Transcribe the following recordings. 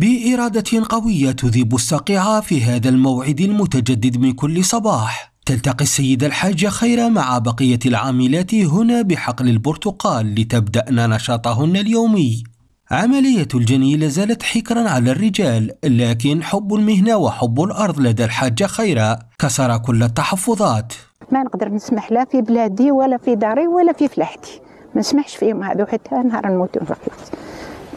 بإرادة قوية تذيب الساقعة في هذا الموعد المتجدد من كل صباح تلتقي السيدة الحاجة خيرة مع بقية العاملات هنا بحقل البرتقال لتبدأن نشاطهن اليومي عملية الجني لازالت حكرا على الرجال لكن حب المهنة وحب الأرض لدى الحاجة خيرة كسر كل التحفظات ما نقدر نسمح لا في بلادي ولا في داري ولا في فلاحتي ما نسمحش فيهم هذو حتى نهار نموت ونفقد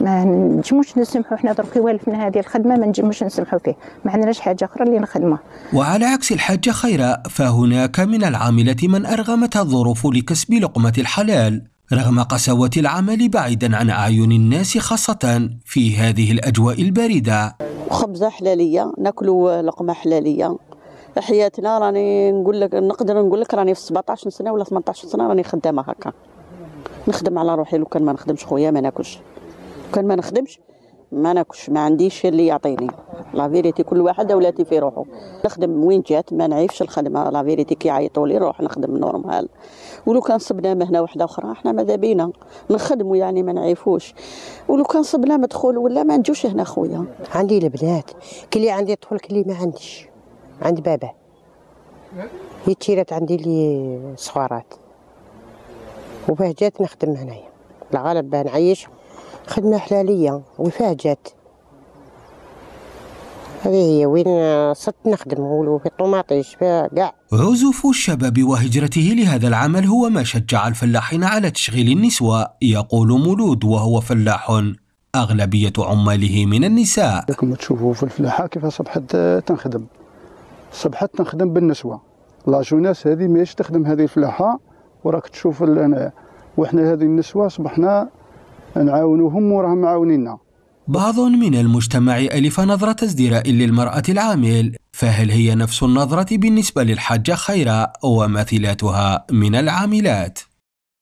ما نجموش نسمحوا حنا درك والفنا هذه الخدمه ما نجموش نسمحوا فيه ما عندناش حاجه اخرى اللي نخدمها وعلى عكس الحاجه خيره فهناك من العامله من ارغمتها الظروف لكسب لقمه الحلال رغم قسوة العمل بعيدا عن أعين الناس خاصة في هذه الأجواء الباردة خبزة حلالية ناكلوا لقمة حلالية حياتنا راني نقول لك نقدر نقول لك راني في 17 سنة ولا 18 سنة راني خدامة هكا نخدم على روحي لو كان ما نخدمش خويا ما ناكلش كان ما نخدمش ما ناكلش ما عنديش اللي يعطيني لا فيريتي كل واحد ولاتي في روحه نخدم وين جات ما نعيفش الخدمه لا فيريتي كي يعيطوا لي نروح نخدم نورمال ولو كان صبنا مهنه واحده اخرى احنا ماذا بينا نخدموا يعني ما نعيفوش ولو كان صبنا مدخول ولا ما نجوش هنا خويا عندي البنات كلي عندي طفل كلي ما عنديش عند بابا يتيرات عندي لي صغارات وباه جات نخدم هنايا الغالب باه نعيشهم خدمة حلالية وفاه جات هذه هي وين صرت نخدم ولو في الطوماطيش كاع عزوف الشباب وهجرته لهذا العمل هو ما شجع الفلاحين على تشغيل النسوة يقول مولود وهو فلاح أغلبية عماله من النساء لكم تشوفوا في الفلاحة كيف صبحت تنخدم صبحت تنخدم بالنسوة لا جوناس هذه ماهيش تخدم هذه الفلاحة وراك تشوف واحنا هذه النسوة صبحنا نعاونوهم وراهم معاونينا بعض من المجتمع ألف نظرة ازدراء للمرأة العامل فهل هي نفس النظرة بالنسبة للحجة خيرة ومثيلاتها من العاملات؟